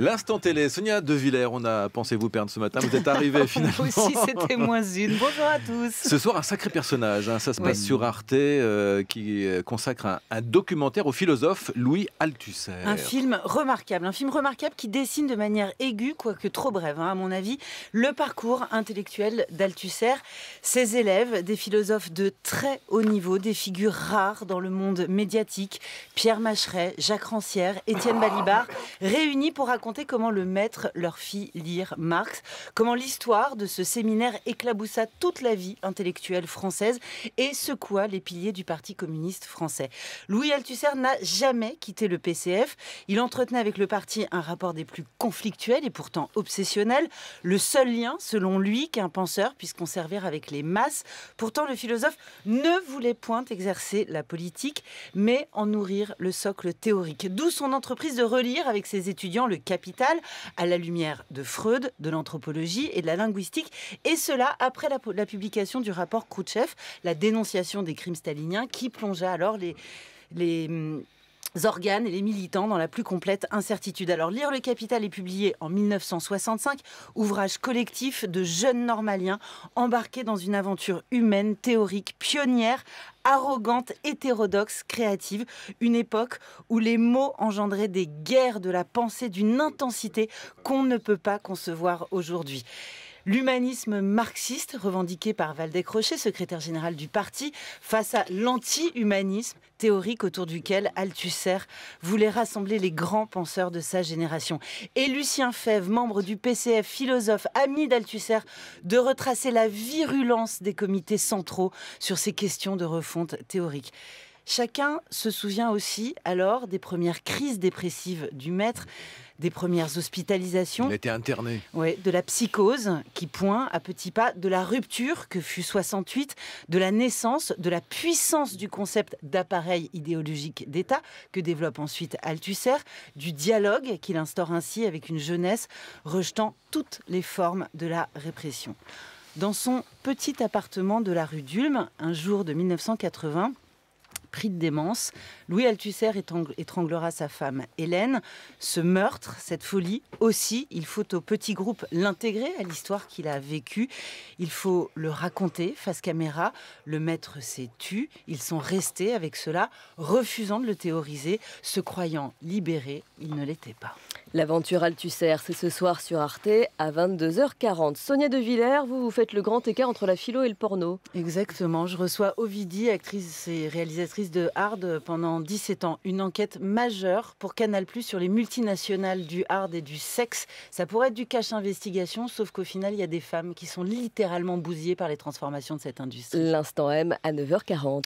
L'instant télé, Sonia De Villers, on a pensé vous perdre ce matin, vous êtes arrivée finalement. Moi aussi, c'était moins une. Bonjour à tous. Ce soir, un sacré personnage, hein. ça se passe sur Arte, euh, qui euh, consacre un, documentaire au philosophe Louis Althusser. Un film remarquable, un film remarquable qui dessine de manière aiguë, quoique trop brève hein, à mon avis, le parcours intellectuel d'Althusser. Ses élèves, des philosophes de très haut niveau, des figures rares dans le monde médiatique, Pierre Macheret, Jacques Rancière, Étienne Balibar, réunis pour raconter comment le maître leur fit lire Marx, comment l'histoire de ce séminaire éclaboussa toute la vie intellectuelle française et secoua les piliers du Parti communiste français. Louis Althusser n'a jamais quitté le PCF. Il entretenait avec le parti un rapport des plus conflictuels et pourtant obsessionnel. Le seul lien, selon lui, qu'un penseur puisse conserver avec les masses. Pourtant, le philosophe ne voulait point exercer la politique, mais en nourrir le socle théorique. D'où son entreprise de relire avec ses étudiants le capital à la lumière de Freud, de l'anthropologie et de la linguistique. Et cela après la, publication du rapport Khrouchtchev, la dénonciation des crimes staliniens, qui plongea alors les organes et les militants dans la plus complète incertitude. Alors, Lire le Capital est publié en 1965, ouvrage collectif de jeunes normaliens embarqués dans une aventure humaine, théorique, pionnière, arrogante, hétérodoxe, créative, une époque où les mots engendraient des guerres de la pensée d'une intensité qu'on ne peut pas concevoir aujourd'hui. L'humanisme marxiste, revendiqué par Valdec crochet secrétaire général du parti, face à l'anti-humanisme théorique autour duquel Althusser voulait rassembler les grands penseurs de sa génération. Et Lucien Fèvre, membre du PCF, philosophe, ami d'Althusser, de retracer la virulence des comités centraux sur ces questions de refonte théorique. Chacun se souvient aussi alors des premières crises dépressives du maître, des premières hospitalisations. Il a interné. de la psychose qui pointe à petits pas, de la rupture que fut 68, de la naissance, de la puissance du concept d'appareil idéologique d'État que développe ensuite Althusser, du dialogue qu'il instaure ainsi avec une jeunesse rejetant toutes les formes de la répression. Dans son petit appartement de la rue d'Ulm, un jour de 1980, pris de démence. Louis Althusser étranglera sa femme Hélène. Ce meurtre, cette folie aussi, il faut au petit groupe l'intégrer à l'histoire qu'il a vécue. Il faut le raconter face caméra. Le maître s'est tu. Ils sont restés avec cela, refusant de le théoriser, se croyant libérés. Ils ne l'étaient pas. L'aventure Althusser, c'est ce soir sur Arte à 22h40. Sonia De Villers, vous, vous faites le grand écart entre la philo et le porno. Exactement. Je reçois Ovidie, actrice et réalisatrice de Hard pendant 17 ans. Une enquête majeure pour Canal Plus sur les multinationales du Hard et du sexe. Ça pourrait être du cash investigation, sauf qu'au final, il y a des femmes qui sont littéralement bousillées par les transformations de cette industrie. L'instant M à 9h40.